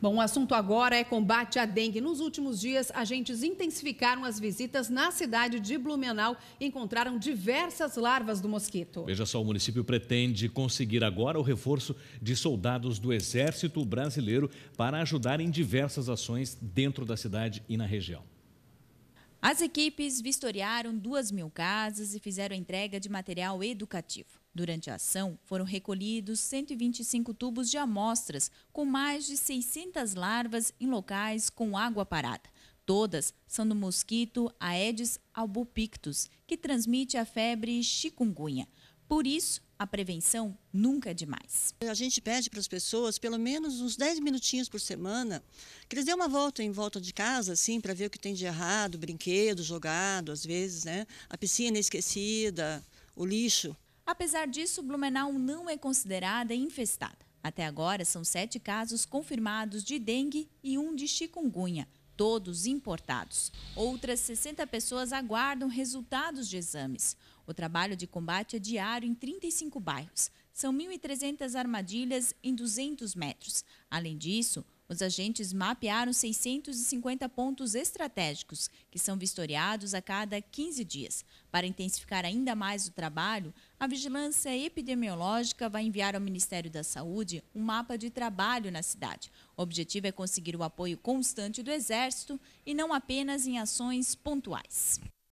Bom, o assunto agora é combate à dengue. Nos últimos dias, agentes intensificaram as visitas na cidade de Blumenau e encontraram diversas larvas do mosquito. Veja só, o município pretende conseguir agora o reforço de soldados do Exército Brasileiro para ajudar em diversas ações dentro da cidade e na região. As equipes vistoriaram duas mil casas e fizeram entrega de material educativo. Durante a ação, foram recolhidos 125 tubos de amostras com mais de 600 larvas em locais com água parada. Todas são do mosquito Aedes albopictus, que transmite a febre chikungunya. Por isso, a prevenção nunca é demais. A gente pede para as pessoas, pelo menos uns 10 minutinhos por semana, que eles dêem uma volta em volta de casa, assim, para ver o que tem de errado, brinquedo jogado, às vezes, né? A piscina é esquecida, o lixo. Apesar disso, Blumenau não é considerada infestada. Até agora, são sete casos confirmados de dengue e um de chikungunya, todos importados. Outras 60 pessoas aguardam resultados de exames. O trabalho de combate é diário em 35 bairros. São 1.300 armadilhas em 200 metros. Além disso, os agentes mapearam 650 pontos estratégicos, que são vistoriados a cada 15 dias. Para intensificar ainda mais o trabalho, a Vigilância Epidemiológica vai enviar ao Ministério da Saúde um mapa de trabalho na cidade. O objetivo é conseguir o apoio constante do Exército e não apenas em ações pontuais.